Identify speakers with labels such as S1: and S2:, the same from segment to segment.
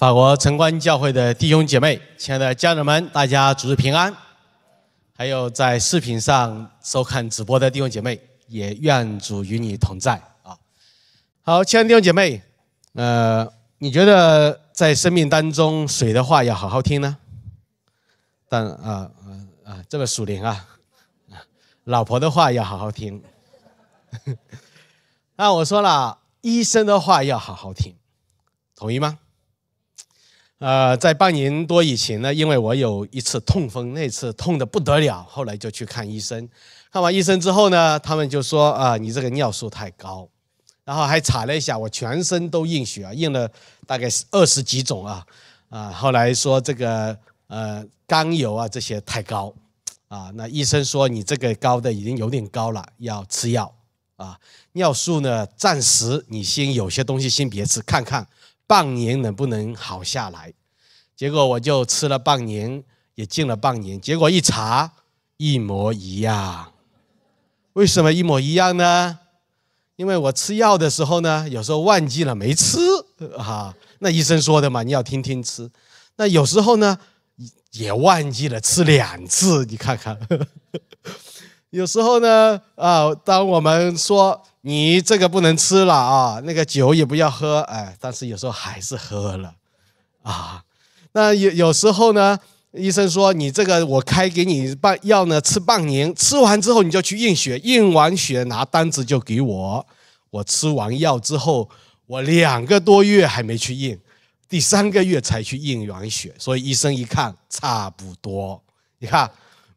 S1: 法国城关教会的弟兄姐妹，亲爱的家人们，大家主日平安！还有在视频上收看直播的弟兄姐妹，也愿主与你同在啊！好，亲爱的弟兄姐妹，呃，你觉得在生命当中，谁的话要好好听呢？但啊啊啊，这个属灵啊，老婆的话要好好听。那我说了，医生的话要好好听，同意吗？呃，在半年多以前呢，因为我有一次痛风，那次痛的不得了，后来就去看医生。看完医生之后呢，他们就说啊，你这个尿素太高，然后还查了一下，我全身都验血，啊，验了大概二十几种啊。啊，后来说这个呃，甘油啊这些太高，啊，那医生说你这个高的已经有点高了，要吃药啊。尿素呢，暂时你先有些东西先别吃，看看。半年能不能好下来？结果我就吃了半年，也进了半年。结果一查，一模一样。为什么一模一样呢？因为我吃药的时候呢，有时候忘记了没吃，哈。那医生说的嘛，你要天天吃。那有时候呢，也忘记了吃两次，你看看。有时候呢，啊，当我们说。你这个不能吃了啊，那个酒也不要喝，哎，但是有时候还是喝了，啊，那有有时候呢，医生说你这个我开给你半药呢，吃半年，吃完之后你就去验血，验完血拿单子就给我。我吃完药之后，我两个多月还没去验，第三个月才去验完血，所以医生一看差不多，你看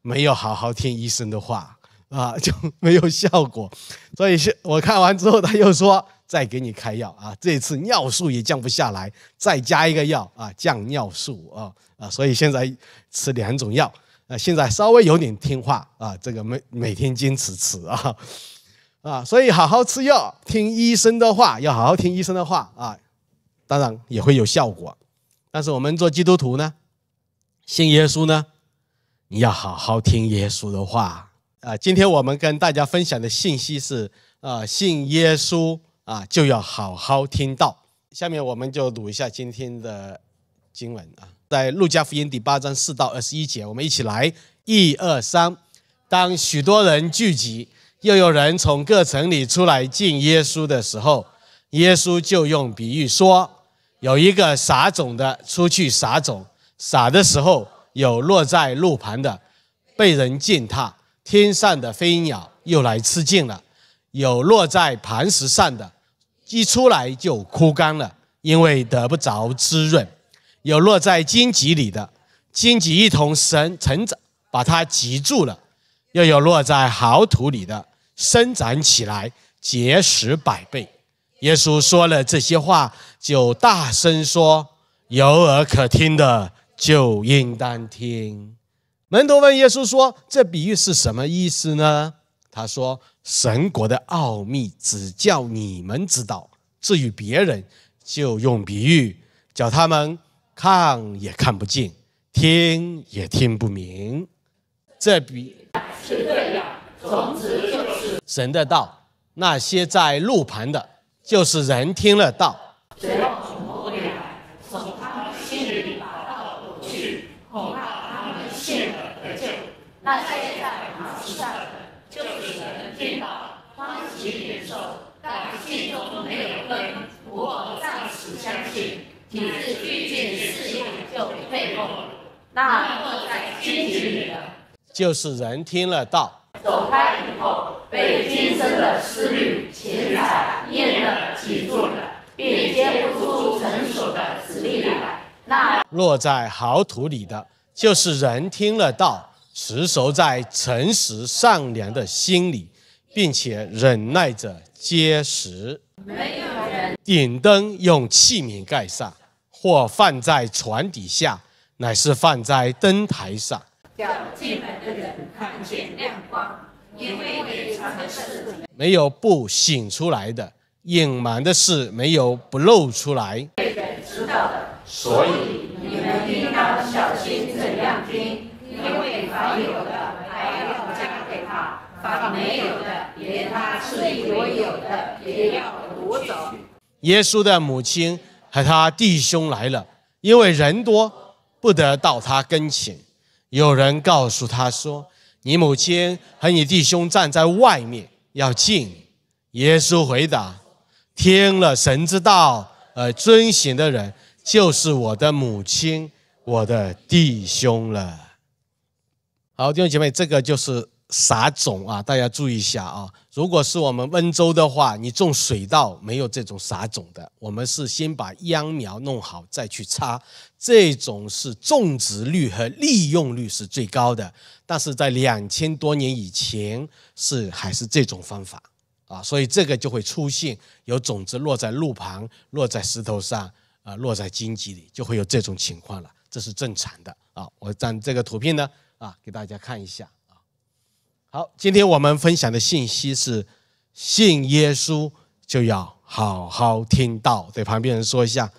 S1: 没有好好听医生的话。啊，就没有效果，所以，我看完之后，他又说再给你开药啊，这次尿素也降不下来，再加一个药啊，降尿素啊啊，所以现在吃两种药，啊，现在稍微有点听话啊，这个每每天坚持吃啊啊，所以好好吃药，听医生的话，要好好听医生的话啊，当然也会有效果，但是我们做基督徒呢，信耶稣呢，你要好好听耶稣的话。啊，今天我们跟大家分享的信息是：啊，信耶稣啊，就要好好听到。下面我们就读一下今天的经文啊，在路加福音第八章四到二十一节，我们一起来一二三。当许多人聚集，又有人从各城里出来敬耶稣的时候，耶稣就用比喻说：有一个撒种的出去撒种，撒的时候有落在路旁的，被人践踏。天上的飞鸟又来吃尽了，有落在磐石上的，一出来就枯干了，因为得不着滋润；有落在荆棘里的，荆棘一同生成长，把它挤住了；又有落在好土里的，生长起来，结实百倍。耶稣说了这些话，就大声说：“有耳可听的，就应当听。”门徒问耶稣说：“这比喻是什么意思呢？”他说：“神国的奥秘只叫你们知道，至于别人，就用比喻，叫他们看也看不见，听也听不明。这比是这样，从此就是神的道。那些在路旁的，就是人听了道。”体质俱进，事业就退后。那落在荆棘里的，就是人听了道，走开以后被今生的思虑、情感淹了，挤住了，并接不出成熟的实力来。那落在好土里的，就是人听了道，持守在诚实善良的心里，并且忍耐着结实。没有人顶灯用器皿盖上。或放在床底下，乃是放在灯台上，叫进来的人看见亮光。因为的事没有不醒出来的，隐瞒的事没有不露出来。被人知道的，所以你们应当小心怎样听，因为凡有的还要加给他，凡没有的，连他自以为有的也要夺走。耶稣的母亲。和他弟兄来了，因为人多，不得到他跟前。有人告诉他说：“你母亲和你弟兄站在外面，要进。”耶稣回答：“听了神之道而遵行的人，就是我的母亲，我的弟兄了。”好，弟兄姐妹，这个就是。撒种啊，大家注意一下啊！如果是我们温州的话，你种水稻没有这种撒种的，我们是先把秧苗弄好再去插。这种是种植率和利用率是最高的，但是在两千多年以前是还是这种方法啊，所以这个就会出现有种子落在路旁、落在石头上、啊落在荆棘里，就会有这种情况了，这是正常的啊。我将这个图片呢啊给大家看一下。好，今天我们分享的信息是：信耶稣就要好好听到，对旁边人说一下。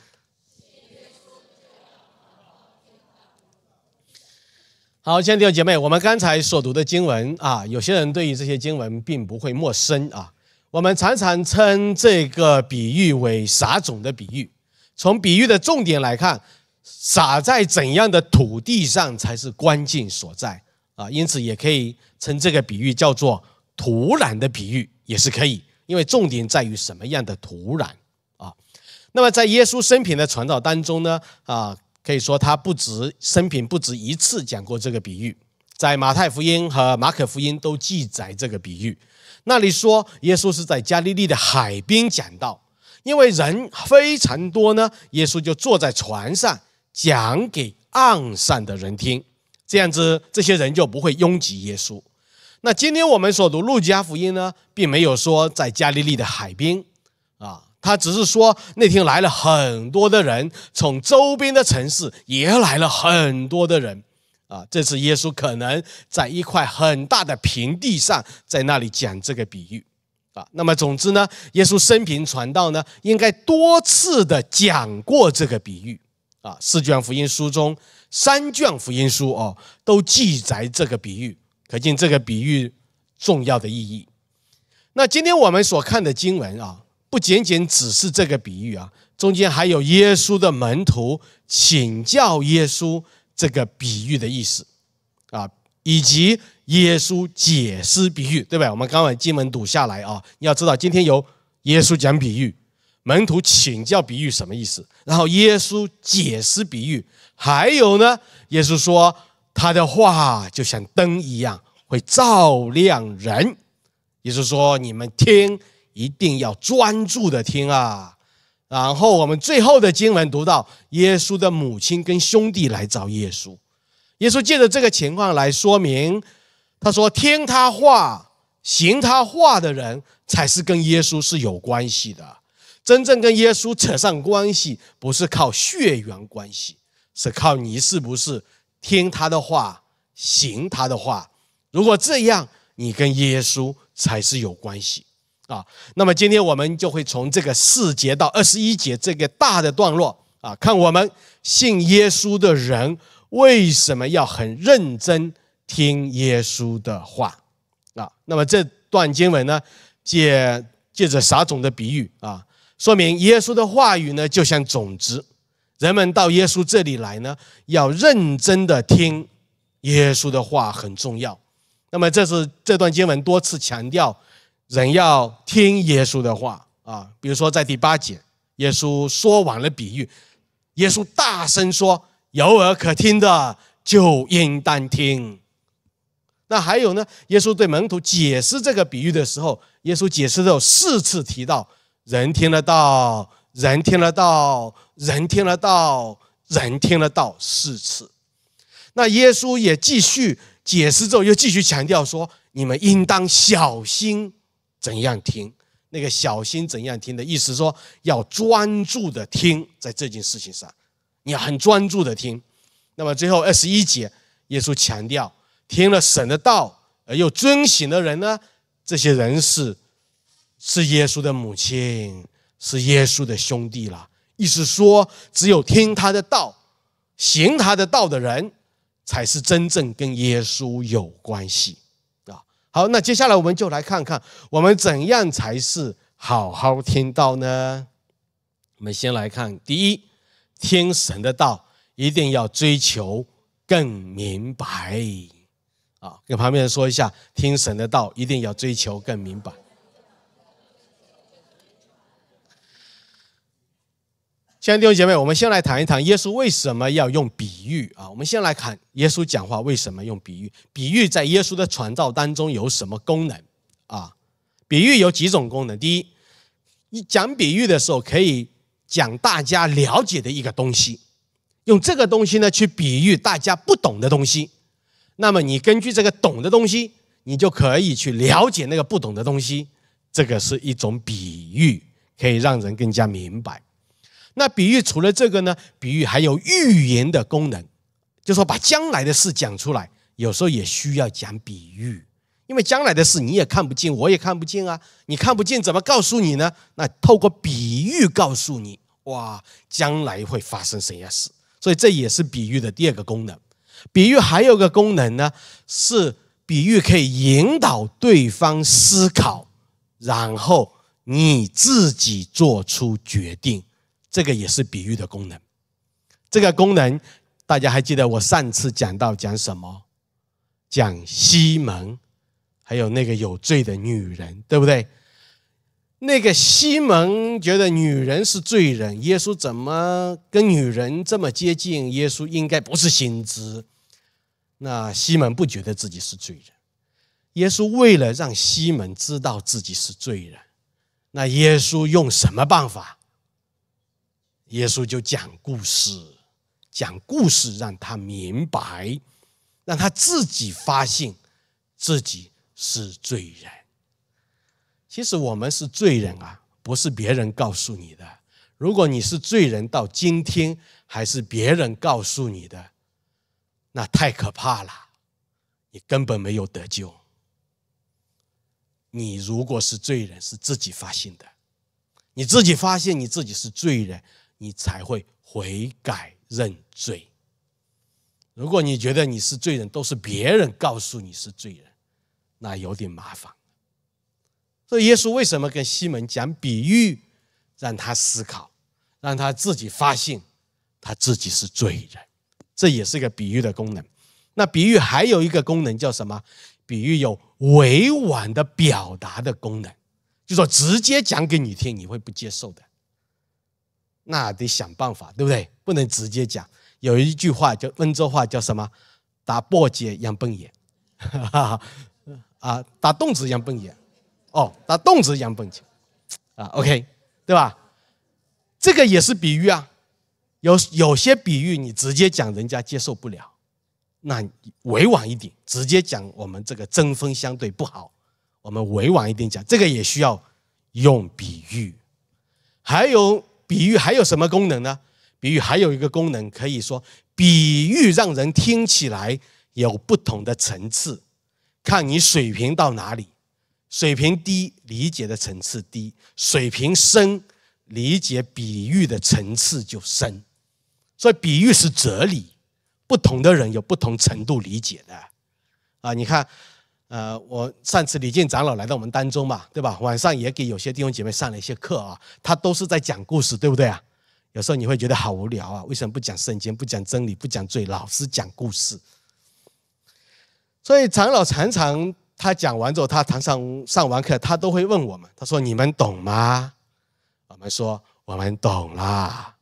S1: 好，亲爱的弟兄姐妹，我们刚才所读的经文啊，有些人对于这些经文并不会陌生啊。我们常常称这个比喻为撒种的比喻。从比喻的重点来看，撒在怎样的土地上才是关键所在。啊，因此也可以称这个比喻叫做土壤的比喻，也是可以，因为重点在于什么样的土壤啊。那么在耶稣生平的传道当中呢，啊，可以说他不止生平不止一次讲过这个比喻，在马太福音和马可福音都记载这个比喻。那里说耶稣是在加利利的海边讲道，因为人非常多呢，耶稣就坐在船上讲给岸上的人听。这样子，这些人就不会拥挤耶稣。那今天我们所读路加福音呢，并没有说在加利利的海边啊，他只是说那天来了很多的人，从周边的城市也来了很多的人啊。这次耶稣可能在一块很大的平地上，在那里讲这个比喻啊。那么，总之呢，耶稣生平传道呢，应该多次的讲过这个比喻。啊，四卷福音书中，三卷福音书哦，都记载这个比喻，可见这个比喻重要的意义。那今天我们所看的经文啊，不仅仅只是这个比喻啊，中间还有耶稣的门徒请教耶稣这个比喻的意思啊，以及耶稣解释比喻，对不对？我们刚把经文读下来啊，你要知道今天有耶稣讲比喻。门徒请教比喻什么意思，然后耶稣解释比喻，还有呢，耶稣说他的话就像灯一样，会照亮人。耶稣说你们听，一定要专注的听啊。然后我们最后的经文读到，耶稣的母亲跟兄弟来找耶稣，耶稣借着这个情况来说明，他说听他话、行他话的人，才是跟耶稣是有关系的。真正跟耶稣扯上关系，不是靠血缘关系，是靠你是不是听他的话，行他的话。如果这样，你跟耶稣才是有关系啊。那么今天我们就会从这个四节到二十一节这个大的段落啊，看我们信耶稣的人为什么要很认真听耶稣的话啊。那么这段经文呢，借借着撒种的比喻啊？说明耶稣的话语呢，就像种子，人们到耶稣这里来呢，要认真的听耶稣的话很重要。那么这是这段经文多次强调，人要听耶稣的话啊。比如说在第八节，耶稣说完了比喻，耶稣大声说：“有耳可听的就应当听。”那还有呢？耶稣对门徒解释这个比喻的时候，耶稣解释的四次提到。人听得到，人听得到，人听得到，人听得到四次。那耶稣也继续解释之后，又继续强调说：“你们应当小心怎样听。”那个“小心怎样听”的意思，说要专注的听，在这件事情上，你要很专注的听。那么最后二十一节，耶稣强调：听了神的道而又遵行的人呢？这些人是。是耶稣的母亲，是耶稣的兄弟了。意思说，只有听他的道、行他的道的人，才是真正跟耶稣有关系啊。好，那接下来我们就来看看，我们怎样才是好好听道呢？我们先来看，第一，听神的道，一定要追求更明白。啊，跟旁边人说一下，听神的道一定要追求更明白。亲爱的弟兄姐妹，我们先来谈一谈耶稣为什么要用比喻啊？我们先来看耶稣讲话为什么用比喻？比喻在耶稣的传道当中有什么功能啊？比喻有几种功能？第一，你讲比喻的时候，可以讲大家了解的一个东西，用这个东西呢去比喻大家不懂的东西。那么你根据这个懂的东西，你就可以去了解那个不懂的东西。这个是一种比喻，可以让人更加明白。那比喻除了这个呢？比喻还有预言的功能，就说把将来的事讲出来，有时候也需要讲比喻，因为将来的事你也看不见，我也看不见啊，你看不见怎么告诉你呢？那透过比喻告诉你，哇，将来会发生什么事？所以这也是比喻的第二个功能。比喻还有个功能呢，是比喻可以引导对方思考，然后你自己做出决定。这个也是比喻的功能。这个功能，大家还记得我上次讲到讲什么？讲西门，还有那个有罪的女人，对不对？那个西门觉得女人是罪人，耶稣怎么跟女人这么接近？耶稣应该不是先知。那西门不觉得自己是罪人，耶稣为了让西门知道自己是罪人，那耶稣用什么办法？耶稣就讲故事，讲故事让他明白，让他自己发现自己是罪人。其实我们是罪人啊，不是别人告诉你的。如果你是罪人，到今天还是别人告诉你的，那太可怕了。你根本没有得救。你如果是罪人，是自己发现的，你自己发现你自己是罪人。你才会悔改认罪。如果你觉得你是罪人，都是别人告诉你是罪人，那有点麻烦。所以耶稣为什么跟西门讲比喻，让他思考，让他自己发现他自己是罪人？这也是一个比喻的功能。那比喻还有一个功能叫什么？比喻有委婉的表达的功能，就说直接讲给你听，你会不接受的。那得想办法，对不对？不能直接讲。有一句话叫温州话叫什么？打簸箕养笨眼，啊，打洞子养笨眼。哦，打洞子养笨眼。啊，OK，对吧？这个也是比喻啊。有有些比喻你直接讲人家接受不了，那委婉一点，直接讲我们这个针锋相对不好，我们委婉一点讲，这个也需要用比喻。还有。比喻还有什么功能呢？比喻还有一个功能，可以说，比喻让人听起来有不同的层次，看你水平到哪里，水平低理解的层次低，水平深，理解比喻的层次就深，所以比喻是哲理，不同的人有不同程度理解的，啊，你看。呃，我上次李静长老来到我们当中嘛，对吧？晚上也给有些弟兄姐妹上了一些课啊，他都是在讲故事，对不对啊？有时候你会觉得好无聊啊，为什么不讲圣经、不讲真理，不讲罪，老是讲故事？所以长老常常他讲完之后，他常常上完课，他都会问我们，他说：“你们懂吗？”我们说：“我们懂啦。”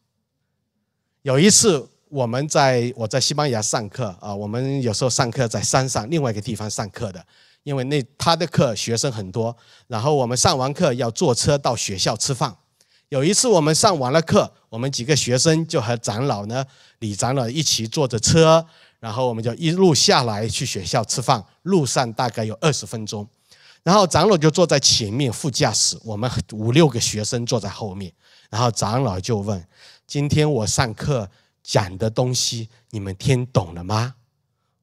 S1: 有一次。我们在，我在西班牙上课啊。我们有时候上课在山上另外一个地方上课的，因为那他的课学生很多。然后我们上完课要坐车到学校吃饭。有一次我们上完了课，我们几个学生就和长老呢，李长老一起坐着车，然后我们就一路下来去学校吃饭。路上大概有二十分钟，然后长老就坐在前面副驾驶，我们五六个学生坐在后面。然后长老就问：“今天我上课？”讲的东西你们听懂了吗？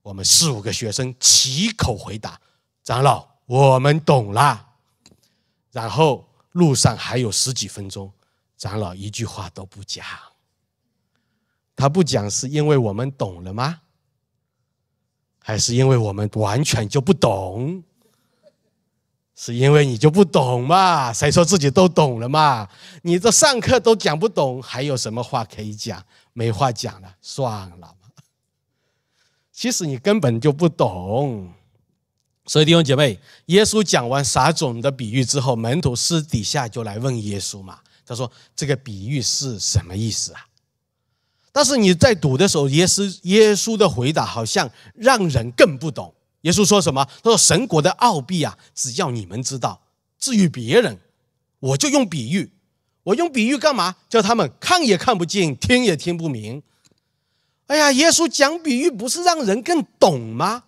S1: 我们四五个学生齐口回答：“长老，我们懂了。”然后路上还有十几分钟，长老一句话都不讲。他不讲是因为我们懂了吗？还是因为我们完全就不懂？是因为你就不懂嘛？谁说自己都懂了嘛？你这上课都讲不懂，还有什么话可以讲？没话讲了，算了。其实你根本就不懂。所以弟兄姐妹，耶稣讲完撒种的比喻之后，门徒私底下就来问耶稣嘛，他说：“这个比喻是什么意思啊？”但是你在读的时候，耶稣耶稣的回答好像让人更不懂。耶稣说什么？他说：“神国的奥秘啊，只要你们知道。至于别人，我就用比喻。我用比喻干嘛？叫他们看也看不见，听也听不明。哎呀，耶稣讲比喻不是让人更懂吗？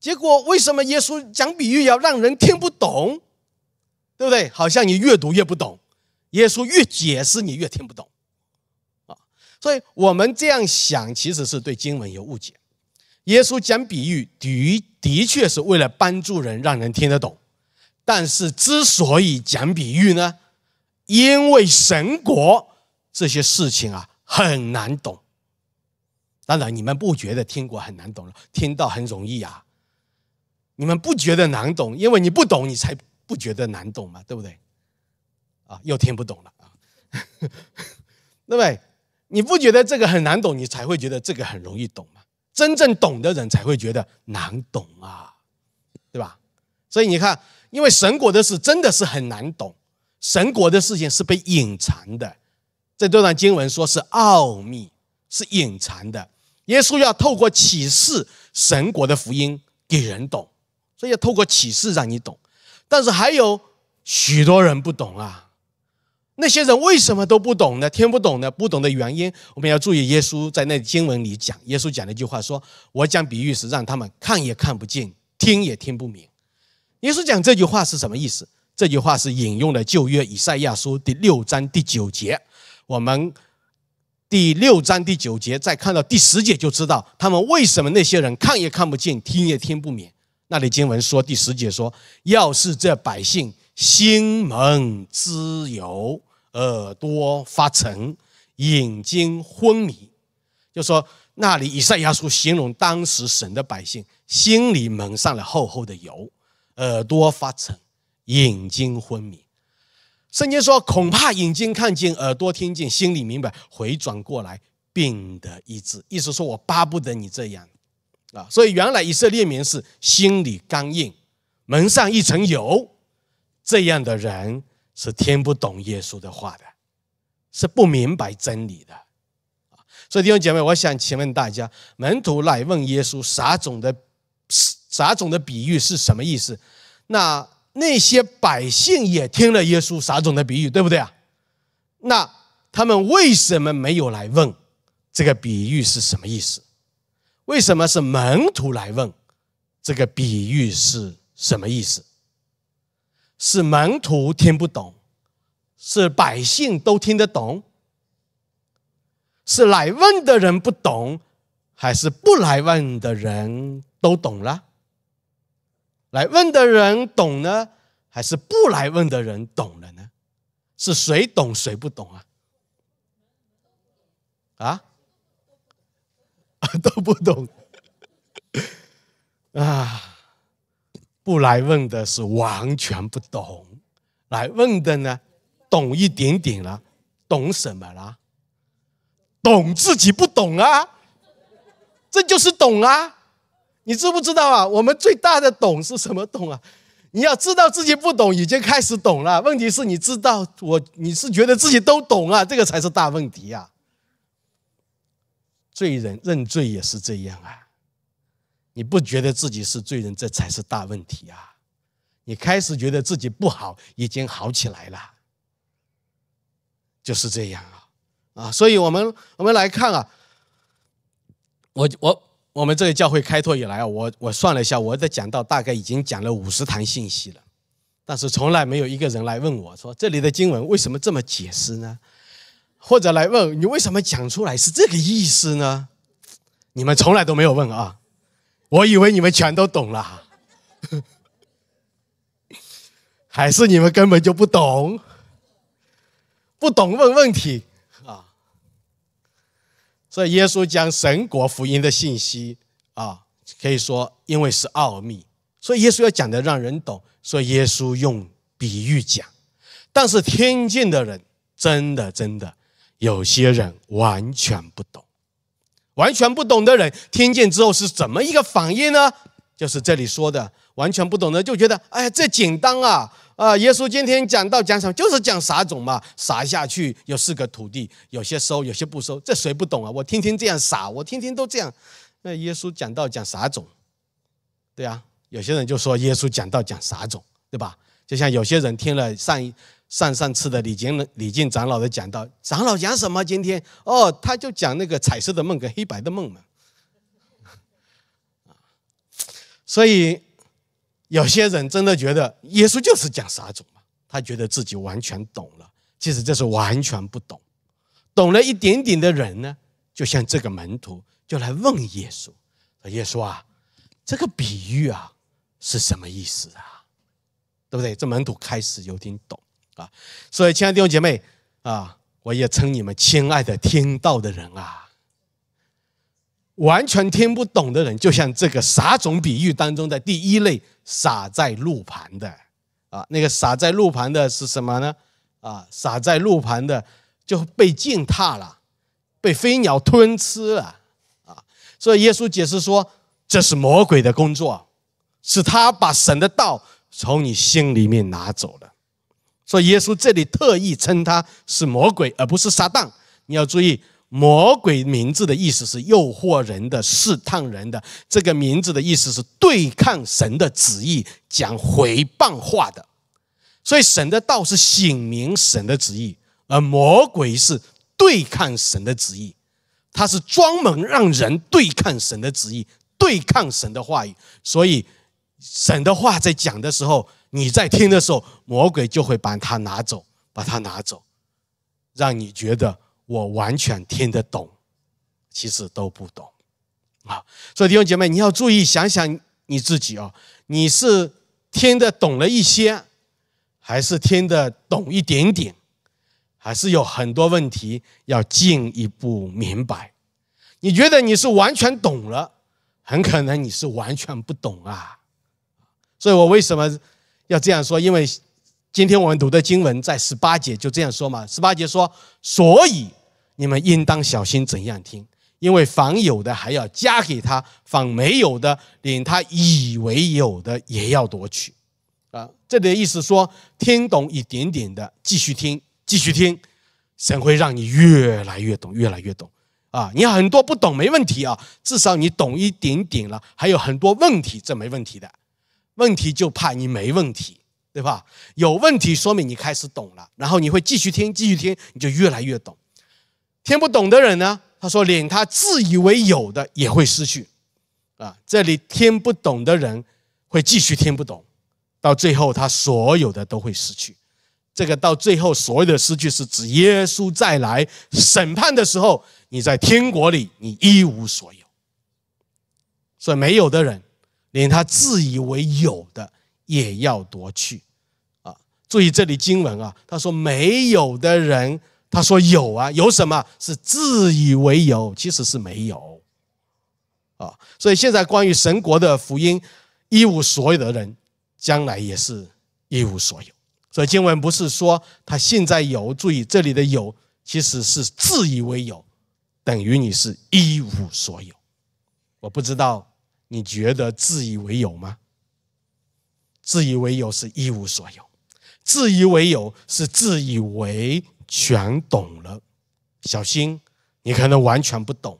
S1: 结果为什么耶稣讲比喻要让人听不懂？对不对？好像你越读越不懂，耶稣越解释你越听不懂啊！所以我们这样想，其实是对经文有误解。”耶稣讲比喻，的的确是为了帮助人，让人听得懂。但是，之所以讲比喻呢，因为神国这些事情啊很难懂。当然，你们不觉得天国很难懂了，听到很容易啊。你们不觉得难懂，因为你不懂，你才不觉得难懂嘛，对不对？啊，又听不懂了啊。那 么，你不觉得这个很难懂，你才会觉得这个很容易懂。真正懂的人才会觉得难懂啊，对吧？所以你看，因为神国的事真的是很难懂，神国的事情是被隐藏的。这段经文说是奥秘，是隐藏的。耶稣要透过启示神国的福音给人懂，所以要透过启示让你懂。但是还有许多人不懂啊。那些人为什么都不懂呢？听不懂呢？不懂的原因，我们要注意。耶稣在那经文里讲，耶稣讲了一句话，说：“我讲比喻是让他们看也看不见，听也听不明。”耶稣讲这句话是什么意思？这句话是引用了旧约以赛亚书第六章第九节。我们第六章第九节再看到第十节，就知道他们为什么那些人看也看不见，听也听不明。那里经文说第十节说：“要是这百姓心蒙自由，耳朵发沉，眼睛昏迷，就说那里以赛亚书形容当时神的百姓心里蒙上了厚厚的油，耳朵发沉，眼睛昏迷。圣经说恐怕眼睛看见，耳朵听见，心里明白，回转过来病得医治。意思说我巴不得你这样啊。所以原来以色列民是心里刚硬，蒙上一层油，这样的人。是听不懂耶稣的话的，是不明白真理的，所以弟兄姐妹，我想请问大家：门徒来问耶稣撒种的撒种的比喻是什么意思？那那些百姓也听了耶稣撒种的比喻，对不对啊？那他们为什么没有来问这个比喻是什么意思？为什么是门徒来问这个比喻是什么意思？是门徒听不懂，是百姓都听得懂，是来问的人不懂，还是不来问的人都懂了？来问的人懂呢，还是不来问的人懂了呢？是谁懂谁不懂啊？啊？都不懂 啊。不来问的是完全不懂，来问的呢，懂一点点了，懂什么了？懂自己不懂啊，这就是懂啊！你知不知道啊？我们最大的懂是什么懂啊？你要知道自己不懂，已经开始懂了。问题是你知道我，你是觉得自己都懂啊？这个才是大问题啊！罪人认罪也是这样啊。你不觉得自己是罪人，这才是大问题啊！你开始觉得自己不好，已经好起来了，就是这样啊！啊，所以我们我们来看啊，我我我们这个教会开拓以来啊，我我算了一下，我的讲道大概已经讲了五十堂信息了，但是从来没有一个人来问我说这里的经文为什么这么解释呢？或者来问你为什么讲出来是这个意思呢？你们从来都没有问啊！我以为你们全都懂了，还是你们根本就不懂？不懂问问题啊！所以耶稣将神国福音的信息啊，可以说因为是奥秘，所以耶稣要讲的让人懂，所以耶稣用比喻讲。但是听见的人，真的真的，有些人完全不懂。完全不懂的人听见之后是怎么一个反应呢？就是这里说的，完全不懂的就觉得，哎呀，这简单啊！啊，耶稣今天讲到讲什么，就是讲撒种嘛，撒下去有四个土地，有些收，有些不收，这谁不懂啊？我天天这样撒，我天天都这样。那耶稣讲到讲撒种，对啊，有些人就说耶稣讲到讲撒种，对吧？就像有些人听了上一。上上次的李静、李静长老的讲到，长老讲什么？今天哦，他就讲那个彩色的梦跟黑白的梦嘛。所以有些人真的觉得耶稣就是讲撒种嘛，他觉得自己完全懂了。其实这是完全不懂。懂了一点点的人呢，就像这个门徒就来问耶稣：“耶稣啊，这个比喻啊是什么意思啊？对不对？”这门徒开始有点懂。啊，所以亲爱的弟兄姐妹啊，我也称你们亲爱的听到的人啊，完全听不懂的人，就像这个撒种比喻当中的第一类撒在路旁的啊，那个撒在路旁的是什么呢？啊，撒在路旁的就被践踏了，被飞鸟吞吃了啊。所以耶稣解释说，这是魔鬼的工作，是他把神的道从你心里面拿走了。所以耶稣这里特意称他是魔鬼，而不是撒旦。你要注意，魔鬼名字的意思是诱惑人的、试探人的；这个名字的意思是对抗神的旨意、讲回谤话的。所以神的道是醒明神的旨意，而魔鬼是对抗神的旨意，他是专门让人对抗神的旨意、对抗神的话语。所以神的话在讲的时候。你在听的时候，魔鬼就会把它拿走，把它拿走，让你觉得我完全听得懂，其实都不懂啊。所以弟兄姐妹，你要注意想想你自己啊，你是听得懂了一些，还是听得懂一点点，还是有很多问题要进一步明白？你觉得你是完全懂了，很可能你是完全不懂啊。所以我为什么？要这样说，因为今天我们读的经文在十八节就这样说嘛。十八节说：“所以你们应当小心怎样听，因为凡有的还要加给他，凡没有的连他以为有的也要夺取。”啊，这里的意思说，听懂一点点的继续听，继续听，神会让你越来越懂，越来越懂。啊，你很多不懂没问题啊，至少你懂一点点了，还有很多问题这没问题的。问题就怕你没问题，对吧？有问题说明你开始懂了，然后你会继续听，继续听，你就越来越懂。听不懂的人呢？他说：“连他自以为有的也会失去。”啊，这里听不懂的人会继续听不懂，到最后他所有的都会失去。这个到最后所有的失去是指耶稣再来审判的时候，你在天国里你一无所有。所以没有的人。连他自以为有的也要夺去，啊！注意这里经文啊，他说没有的人，他说有啊，有什么是自以为有，其实是没有，啊！所以现在关于神国的福音，一无所有的人，将来也是一无所有。所以经文不是说他现在有，注意这里的有其实是自以为有，等于你是一无所有。我不知道。你觉得自以为有吗？自以为有是一无所有，自以为有是自以为全懂了，小心，你可能完全不懂。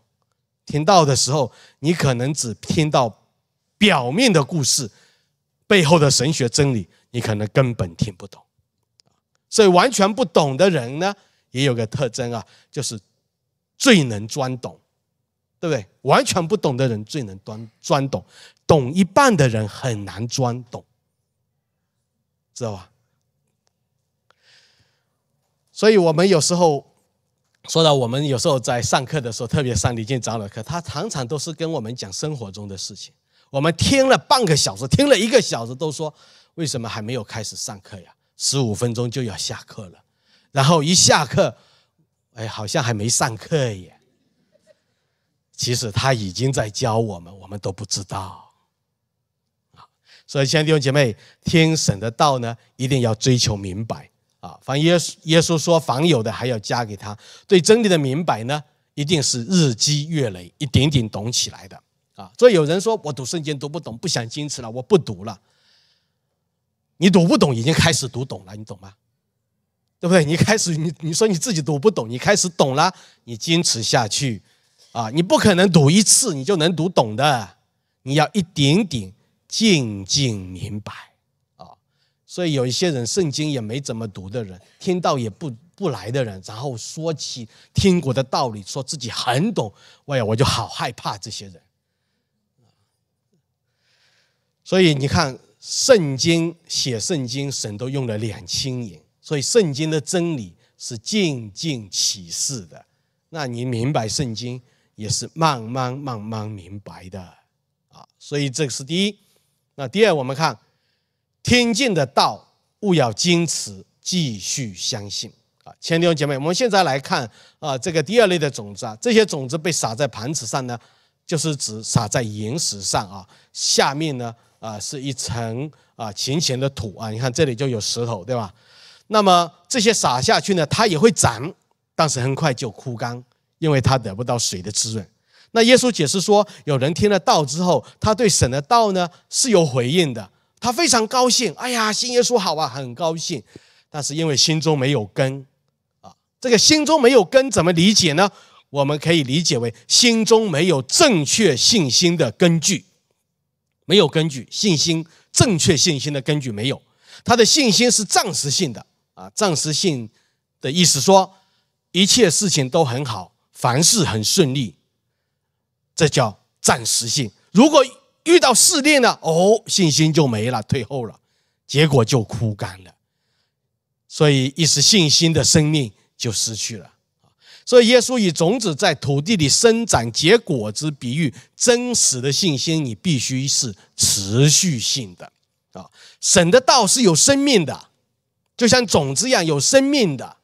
S1: 听到的时候，你可能只听到表面的故事，背后的神学真理，你可能根本听不懂。所以，完全不懂的人呢，也有个特征啊，就是最能钻懂。对不对？完全不懂的人最能钻钻懂，懂一半的人很难钻懂，知道吧？所以我们有时候说到，我们有时候在上课的时候，特别上李健长老课，他常常都是跟我们讲生活中的事情。我们听了半个小时，听了一个小时，都说为什么还没有开始上课呀？十五分钟就要下课了，然后一下课，哎，好像还没上课耶。其实他已经在教我们，我们都不知道所以，兄弟兄姐妹，听神的道呢，一定要追求明白啊。凡耶稣耶稣说凡有的还要加给他，对真理的明白呢，一定是日积月累，一点点懂起来的啊。所以有人说我读圣经读不懂，不想坚持了，我不读了。你读不懂，已经开始读懂了，你懂吗？对不对？你开始你你说你自己读不懂，你开始懂了，你坚持下去。啊，你不可能读一次你就能读懂的，你要一点点静静明白啊。所以有一些人圣经也没怎么读的人，听到也不不来的人，然后说起听过的道理，说自己很懂，哎呀，我就好害怕这些人。所以你看，圣经写圣经神都用了两千年，所以圣经的真理是静静启示的。那你明白圣经？也是慢慢慢慢明白的啊，所以这个是第一。那第二，我们看听进的道，勿要矜持，继续相信啊，亲爱姐妹。我们现在来看啊，这个第二类的种子啊，这些种子被撒在盘子上呢，就是指撒在岩石上啊，下面呢啊是一层啊浅浅的土啊，你看这里就有石头，对吧？那么这些撒下去呢，它也会长，但是很快就枯干。因为他得不到水的滋润，那耶稣解释说，有人听了道之后，他对神的道呢是有回应的，他非常高兴，哎呀，信耶稣好啊，很高兴。但是因为心中没有根，啊，这个心中没有根怎么理解呢？我们可以理解为心中没有正确信心的根据，没有根据，信心正确信心的根据没有，他的信心是暂时性的，啊，暂时性的意思说，一切事情都很好。凡事很顺利，这叫暂时性。如果遇到试炼了，哦，信心就没了，退后了，结果就枯干了。所以一时信心的生命就失去了。所以耶稣以种子在土地里生长结果子比喻，真实的信心你必须是持续性的啊。神的道是有生命的，就像种子一样有生命的。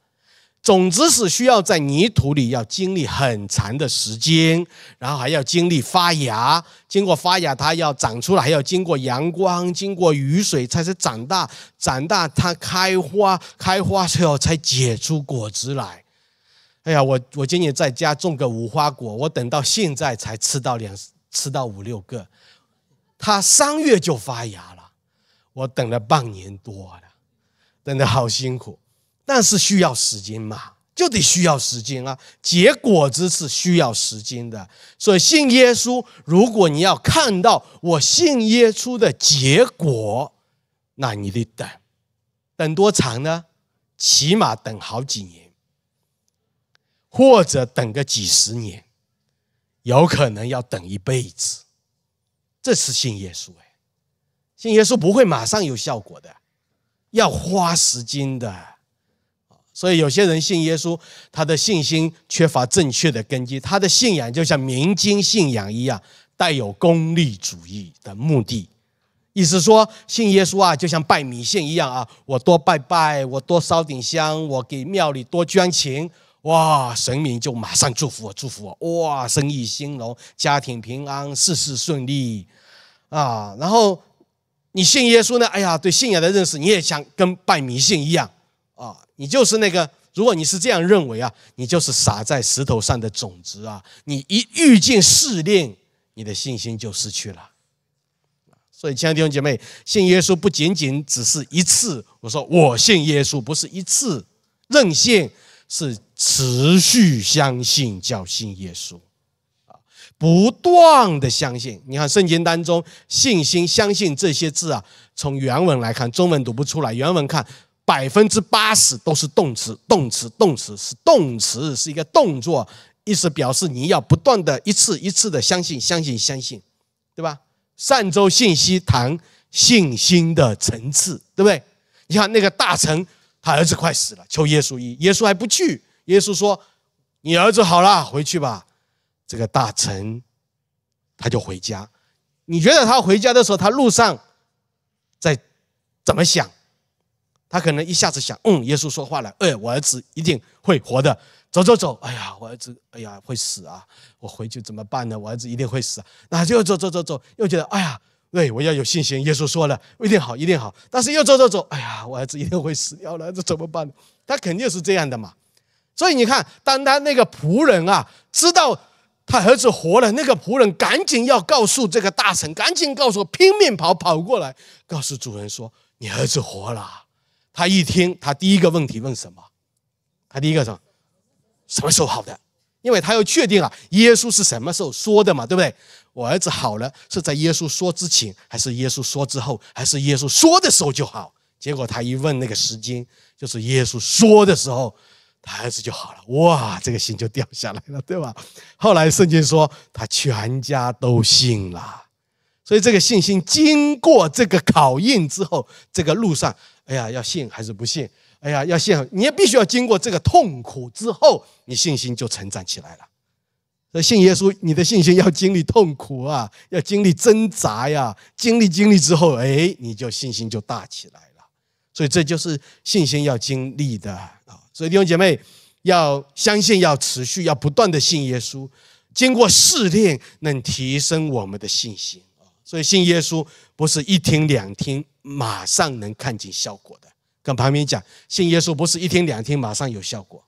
S1: 种子是需要在泥土里要经历很长的时间，然后还要经历发芽，经过发芽它要长出来，还要经过阳光、经过雨水，才是长大。长大它开花，开花之后才结出果子来。哎呀，我我今年在家种个无花果，我等到现在才吃到两吃到五六个。它三月就发芽了，我等了半年多了，等的好辛苦。但是需要时间嘛？就得需要时间啊！结果子是需要时间的。所以信耶稣，如果你要看到我信耶稣的结果，那你得等，等多长呢？起码等好几年，或者等个几十年，有可能要等一辈子。这是信耶稣哎，信耶稣不会马上有效果的，要花时间的。所以有些人信耶稣，他的信心缺乏正确的根基，他的信仰就像民间信仰一样，带有功利主义的目的。意思说，信耶稣啊，就像拜米线一样啊，我多拜拜，我多烧点香，我给庙里多捐钱，哇，神明就马上祝福我，祝福我，哇，生意兴隆，家庭平安，事事顺利啊。然后你信耶稣呢？哎呀，对信仰的认识，你也像跟拜迷信一样啊。你就是那个，如果你是这样认为啊，你就是撒在石头上的种子啊。你一遇见试炼，你的信心就失去了。所以，亲爱的弟兄姐妹，信耶稣不仅仅只是一次。我说我信耶稣不是一次任性，是持续相信叫信耶稣啊，不断的相信。你看圣经当中“信心”“相信”这些字啊，从原文来看，中文读不出来，原文看。百分之八十都是动词，动词，动词是动词，是一个动作，意思表示你要不断的一次一次的相信，相信，相信，对吧？上周信息谈信心的层次，对不对？你看那个大臣，他儿子快死了，求耶稣医，耶稣还不去，耶稣说：“你儿子好了，回去吧。”这个大臣他就回家，你觉得他回家的时候，他路上在怎么想？他可能一下子想，嗯，耶稣说话了，哎，我儿子一定会活的，走走走，哎呀，我儿子，哎呀，会死啊，我回去怎么办呢？我儿子一定会死，那就走走走走，又觉得，哎呀，对，我要有信心，耶稣说了，一定好，一定好。但是又走走走，哎呀，我儿子一定会死掉了，这怎么办？他肯定是这样的嘛。所以你看，当他那个仆人啊，知道他儿子活了，那个仆人赶紧要告诉这个大臣，赶紧告诉，拼命跑，跑过来，告诉主人说，你儿子活了。他一听，他第一个问题问什么？他第一个什么？什么时候好的？”因为他要确定啊，耶稣是什么时候说的嘛，对不对？我儿子好了是在耶稣说之前，还是耶稣说之后，还是耶稣说的时候就好？结果他一问那个时间，就是耶稣说的时候，他儿子就好了。哇，这个心就掉下来了，对吧？后来圣经说他全家都信了，所以这个信心经过这个考验之后，这个路上。哎呀，要信还是不信？哎呀，要信，你也必须要经过这个痛苦之后，你信心就成长起来了。那信耶稣，你的信心要经历痛苦啊，要经历挣扎呀，经历经历之后，哎，你就信心就大起来了。所以这就是信心要经历的啊。所以弟兄姐妹，要相信，要持续，要不断的信耶稣，经过试炼，能提升我们的信心啊。所以信耶稣不是一听两听。马上能看见效果的，跟旁边讲信耶稣不是一天两天马上有效果，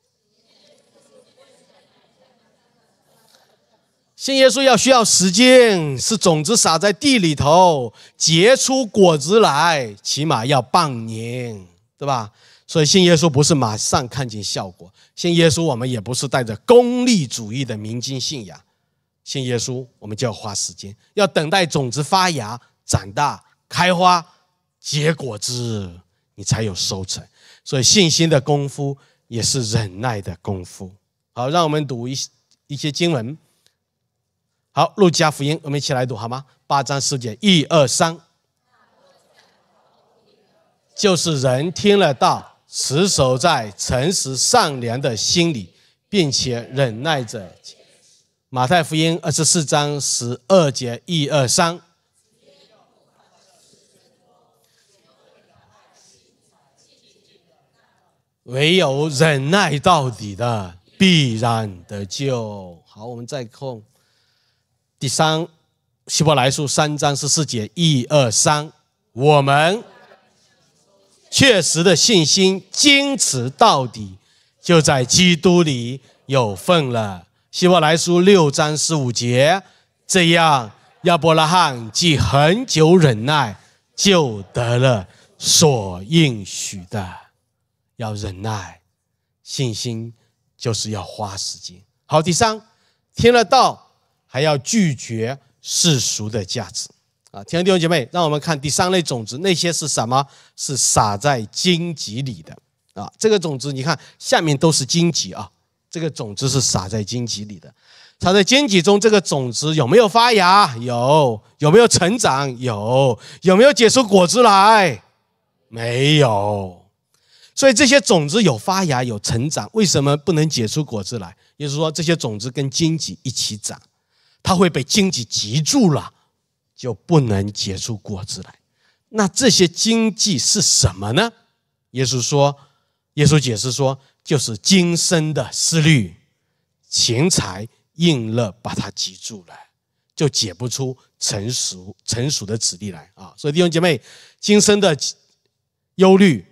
S1: 信耶稣要需要时间，是种子撒在地里头结出果子来，起码要半年，对吧？所以信耶稣不是马上看见效果，信耶稣我们也不是带着功利主义的民间信仰，信耶稣我们就要花时间，要等待种子发芽、长大、开花。结果之日，你才有收成。所以，信心的功夫也是忍耐的功夫。好，让我们读一一些经文。好，《路加福音》，我们一起来读好吗？八章四节，一二三，就是人听了道，持守在诚实善良的心里，并且忍耐着。马太福音二十四章十二节，一二三。唯有忍耐到底的，必然得救。好，我们再看第三，《希伯来书》三章十四节，一二三，我们确实的信心坚持到底，就在基督里有份了。《希伯来书》六章十五节，这样亚伯拉罕既很久忍耐，就得了所应许的。要忍耐，信心就是要花时间。好，第三，听了道还要拒绝世俗的价值啊！听弟兄姐妹，让我们看第三类种子，那些是什么？是撒在荆棘里的啊！这个种子，你看下面都是荆棘啊！这个种子是撒在荆棘里的，它在荆棘中，这个种子有没有发芽？有。有没有成长？有。有没有结出果子来？没有。所以这些种子有发芽有成长，为什么不能结出果子来？也就是说这些种子跟荆棘一起长，它会被荆棘挤住了，就不能结出果子来。那这些荆棘是什么呢？耶稣说，耶稣解释说，就是今生的思虑、钱财、应乐把它挤住了，就结不出成熟成熟的子粒来啊！所以弟兄姐妹，今生的忧虑。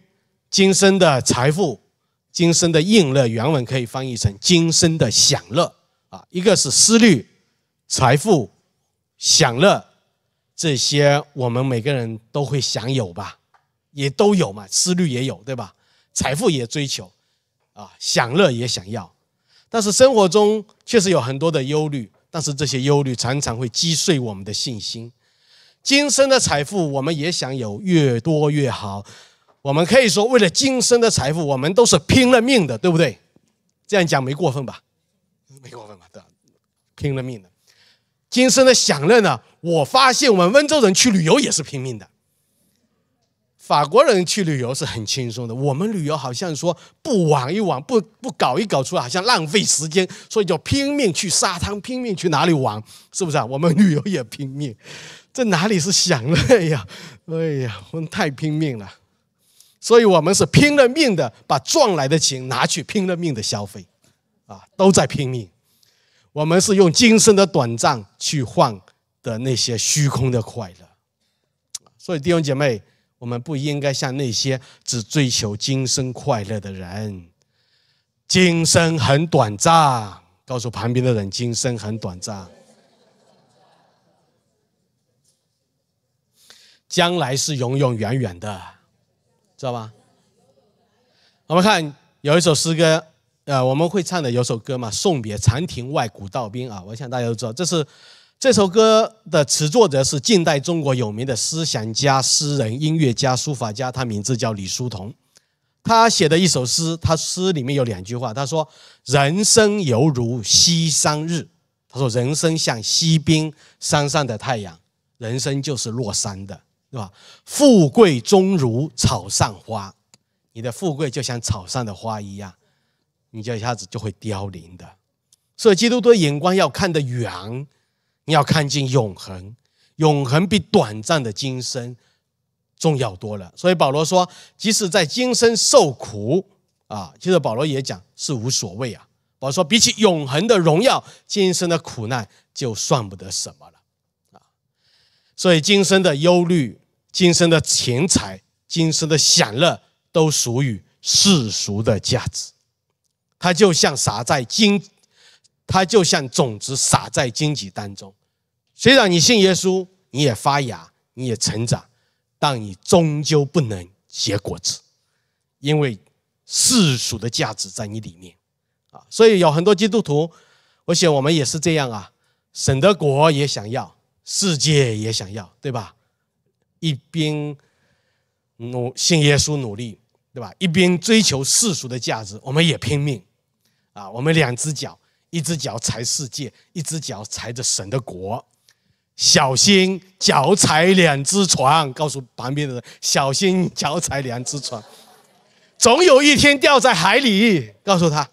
S1: 今生的财富，今生的应乐，原文可以翻译成今生的享乐啊。一个是思虑、财富、享乐，这些我们每个人都会享有吧，也都有嘛，思虑也有，对吧？财富也追求，啊，享乐也想要。但是生活中确实有很多的忧虑，但是这些忧虑常常会击碎我们的信心。今生的财富，我们也想有越多越好。我们可以说，为了今生的财富，我们都是拼了命的，对不对？这样讲没过分吧？没过分吧？对吧？拼了命的，今生的享乐呢？我发现我们温州人去旅游也是拼命的。法国人去旅游是很轻松的，我们旅游好像说不玩一玩，不不搞一搞，出来好像浪费时间，所以就拼命去沙滩，拼命去哪里玩，是不是啊？我们旅游也拼命，这哪里是享乐呀？哎呀，我们太拼命了。所以我们是拼了命的把赚来的钱拿去拼了命的消费，啊，都在拼命。我们是用今生的短暂去换的那些虚空的快乐。所以弟兄姐妹，我们不应该像那些只追求今生快乐的人。今生很短暂，告诉旁边的人，今生很短暂，将来是永永远远的。知道吧？我们看有一首诗歌，呃，我们会唱的有首歌嘛，《送别》“长亭外，古道边”啊，我想大家都知道。这是这首歌的词作者是近代中国有名的思想家、诗人、音乐家、书法家，他名字叫李叔同。他写的一首诗，他诗里面有两句话，他说：“人生犹如西山日”，他说人生像西边山上的太阳，人生就是落山的。是吧？富贵终如草上花，你的富贵就像草上的花一样，你就一下子就会凋零的。所以，基督徒的眼光要看得远，你要看见永恒，永恒比短暂的今生重要多了。所以，保罗说，即使在今生受苦啊，其实保罗也讲是无所谓啊。保罗说，比起永恒的荣耀，今生的苦难就算不得什么了啊。所以，今生的忧虑。今生的钱财，今生的享乐，都属于世俗的价值。它就像撒在荆，它就像种子撒在荆棘当中。虽然你信耶稣，你也发芽，你也成长，但你终究不能结果子，因为世俗的价值在你里面啊。所以有很多基督徒，我想我们也是这样啊，省得国也想要，世界也想要，对吧？一边努信耶稣努力，对吧？一边追求世俗的价值，我们也拼命啊！我们两只脚，一只脚踩世界，一只脚踩着神的国。小心脚踩两只船，告诉旁边的人：小心脚踩两只船，总有一天掉在海里。告诉他。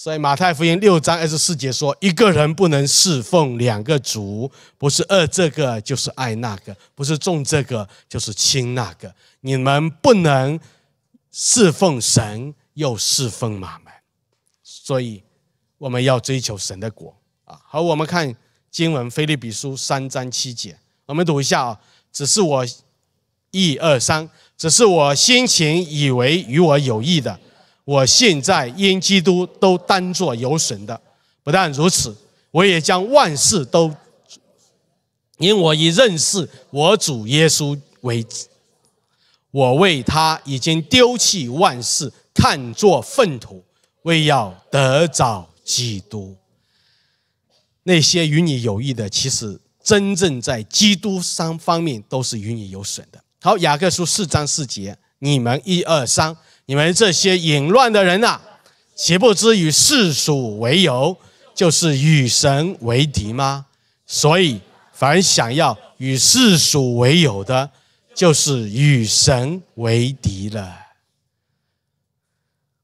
S1: 所以马太福音六章二十四节说：“一个人不能侍奉两个主，不是恶这个就是爱那个，不是重这个就是轻那个。你们不能侍奉神又侍奉马门。”所以我们要追求神的果啊！好，我们看经文，菲律比书三章七节，我们读一下啊。只是我一、二、三，只是我心情以为与我有益的。我现在因基督都当作有损的，不但如此，我也将万事都因我已认识我主耶稣为止。我为他已经丢弃万事，看作粪土，为要得着基督。那些与你有益的，其实真正在基督三方面都是与你有损的。好，雅各书四章四节，你们一二三。你们这些淫乱的人呐，岂不知与世俗为友，就是与神为敌吗？所以，凡想要与世俗为友的，就是与神为敌了。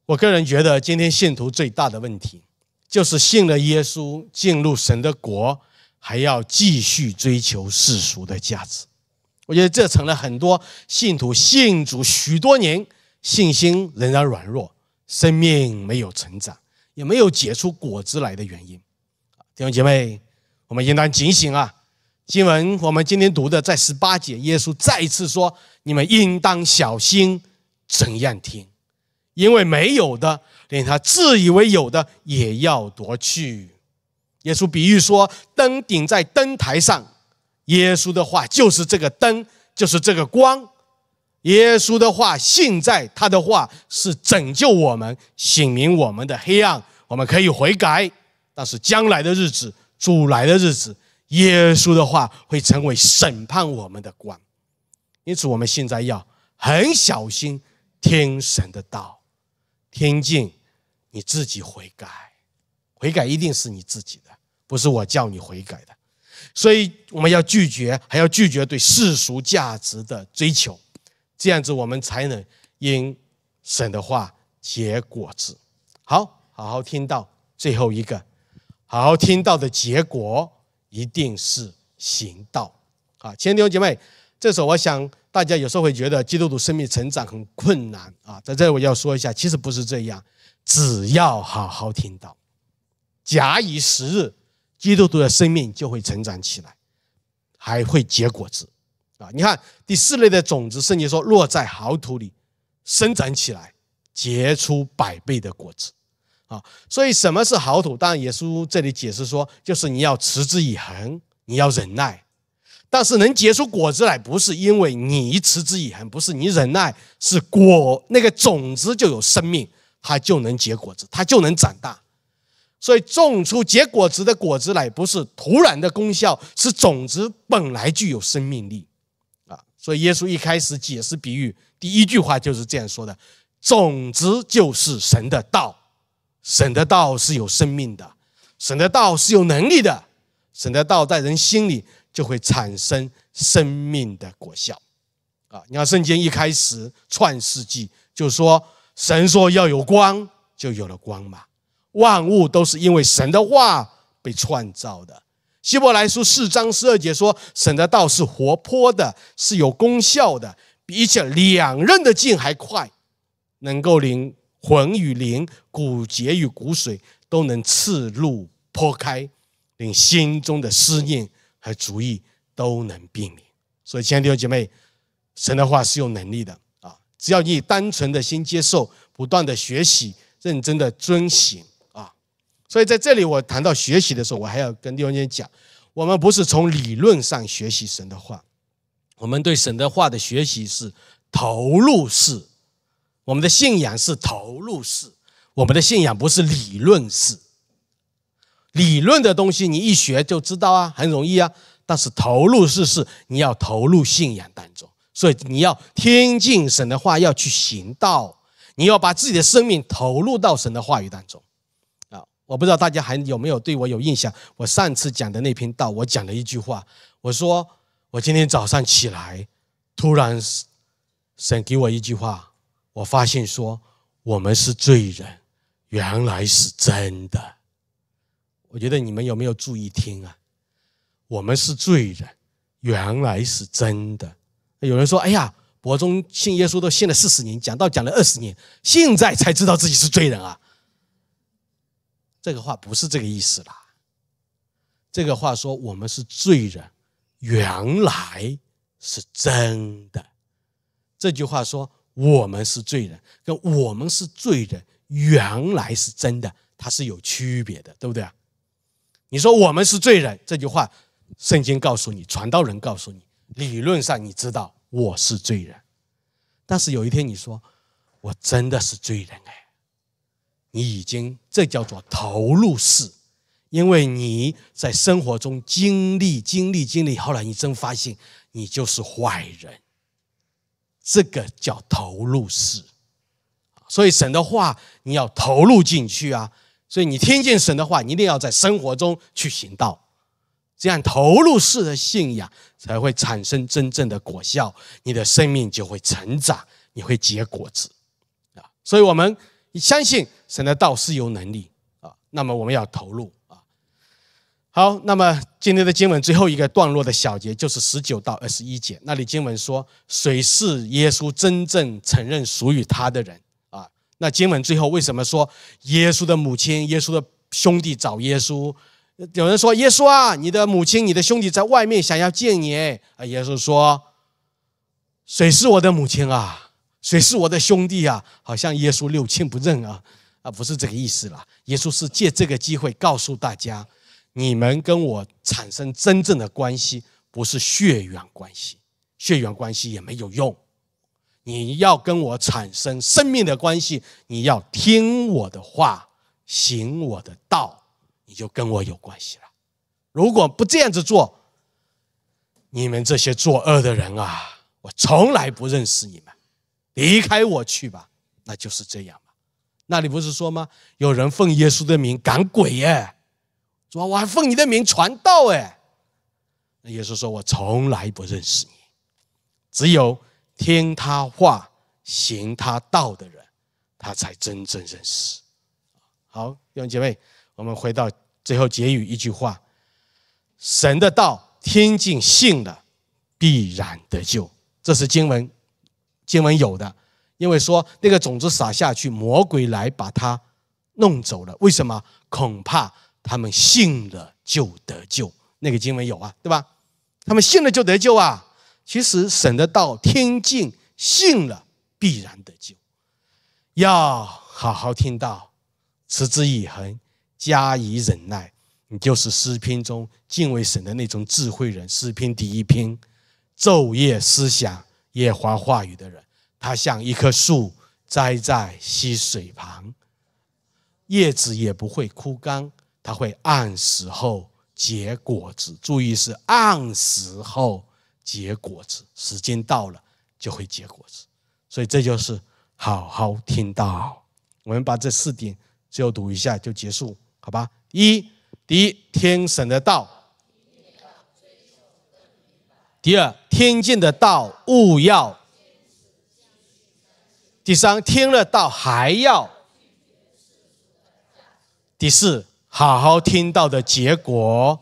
S1: 我个人觉得，今天信徒最大的问题，就是信了耶稣，进入神的国，还要继续追求世俗的价值。我觉得这成了很多信徒信主许多年。信心仍然软弱，生命没有成长，也没有结出果子来的原因。弟兄姐妹，我们应当警醒啊！经文我们今天读的，在十八节，耶稣再一次说：“你们应当小心怎样听，因为没有的，连他自以为有的，也要夺去。”耶稣比喻说：“灯顶在灯台上。”耶稣的话就是这个灯，就是这个光。耶稣的话，现在他的话是拯救我们、醒明我们的黑暗，我们可以悔改。但是将来的日子、主来的日子，耶稣的话会成为审判我们的光。因此，我们现在要很小心听神的道，听进你自己悔改。悔改一定是你自己的，不是我叫你悔改的。所以，我们要拒绝，还要拒绝对世俗价值的追求。这样子我们才能因神的话结果子，好好好听到最后一个，好好听到的结果一定是行道啊！亲爱的弟兄姐妹，这时候我想大家有时候会觉得基督徒生命成长很困难啊，在这我要说一下，其实不是这样，只要好好听到，假以时日，基督徒的生命就会成长起来，还会结果子。啊，你看第四类的种子，圣经说落在好土里，生长起来，结出百倍的果子。啊，所以什么是好土？当然，耶稣这里解释说，就是你要持之以恒，你要忍耐。但是能结出果子来，不是因为你持之以恒，不是你忍耐，是果那个种子就有生命，它就能结果子，它就能长大。所以种出结果子的果子来，不是土壤的功效，是种子本来具有生命力。所以，耶稣一开始解释比喻，第一句话就是这样说的：“种子就是神的道，神的道是有生命的，神的道是有能力的，神的道在人心里就会产生生命的果效。”啊，你看圣经一开始《创世纪》就说：“神说要有光，就有了光嘛。”万物都是因为神的话被创造的。希伯来书四章十二节说，神的道是活泼的，是有功效的，比起两刃的剑还快，能够令魂与灵、骨节与骨髓都能刺入剖开，令心中的思念和主意都能避免。”所以，亲爱的弟兄姐妹，神的话是有能力的啊！只要你以单纯的心接受，不断的学习，认真的遵行。所以在这里，我谈到学习的时候，我还要跟弟兄姐妹讲，我们不是从理论上学习神的话，我们对神的话的学习是投入式，我们的信仰是投入式，我们的信仰不是理论式。理论的东西你一学就知道啊，很容易啊。但是投入式是你要投入信仰当中，所以你要听进神的话，要去行道，你要把自己的生命投入到神的话语当中。我不知道大家还有没有对我有印象？我上次讲的那篇道，我讲了一句话，我说我今天早上起来，突然神给我一句话，我发现说我们是罪人，原来是真的。我觉得你们有没有注意听啊？我们是罪人，原来是真的。有人说：“哎呀，我中信耶稣都信了四十年，讲道讲了二十年，现在才知道自己是罪人啊。”这个话不是这个意思啦。这个话说我们是罪人，原来是真的。这句话说我们是罪人，跟我们是罪人原来是真的，它是有区别的，对不对啊？你说我们是罪人，这句话，圣经告诉你，传道人告诉你，理论上你知道我是罪人，但是有一天你说我真的是罪人哎。你已经，这叫做投入式，因为你在生活中经历、经历、经历，后来你真发现你就是坏人，这个叫投入式。所以神的话你要投入进去啊！所以你听见神的话，你一定要在生活中去行道，这样投入式的信仰才会产生真正的果效，你的生命就会成长，你会结果子啊！所以我们相信。成得到是有能力啊，那么我们要投入啊。好，那么今天的经文最后一个段落的小节就是十九到二十一节。那里经文说，谁是耶稣真正承认属于他的人啊？那经文最后为什么说耶稣的母亲、耶稣的兄弟找耶稣？有人说耶稣啊，你的母亲、你的兄弟在外面想要见你。啊，耶稣说，谁是我的母亲啊？谁是我的兄弟啊？好像耶稣六亲不认啊。啊，不是这个意思啦！耶稣是借这个机会告诉大家：你们跟我产生真正的关系，不是血缘关系，血缘关系也没有用。你要跟我产生生命的关系，你要听我的话，行我的道，你就跟我有关系了。如果不这样子做，你们这些作恶的人啊，我从来不认识你们，离开我去吧。那就是这样。那你不是说吗？有人奉耶稣的名赶鬼耶，主要我还奉你的名传道哎。耶稣说：“我从来不认识你，只有听他话、行他道的人，他才真正认识。”好，弟兄姐妹，我们回到最后结语一句话：神的道听进信了，必然得救。这是经文，经文有的。因为说那个种子撒下去，魔鬼来把它弄走了。为什么？恐怕他们信了就得救。那个经文有啊，对吧？他们信了就得救啊。其实神的道听尽信了，必然得救。要好好听到，持之以恒，加以忍耐。你就是诗篇中敬畏神的那种智慧人，诗篇第一篇，昼夜思想耶华话语的人。它像一棵树栽在溪水旁，叶子也不会枯干。它会按时候结果子，注意是按时候结果子，时间到了就会结果子。所以这就是好好听到。我们把这四点最后读一下就结束，好吧？一，第一天神的道；第二，天见的道，勿要。第三，听了到还要；第四，好好听到的结果。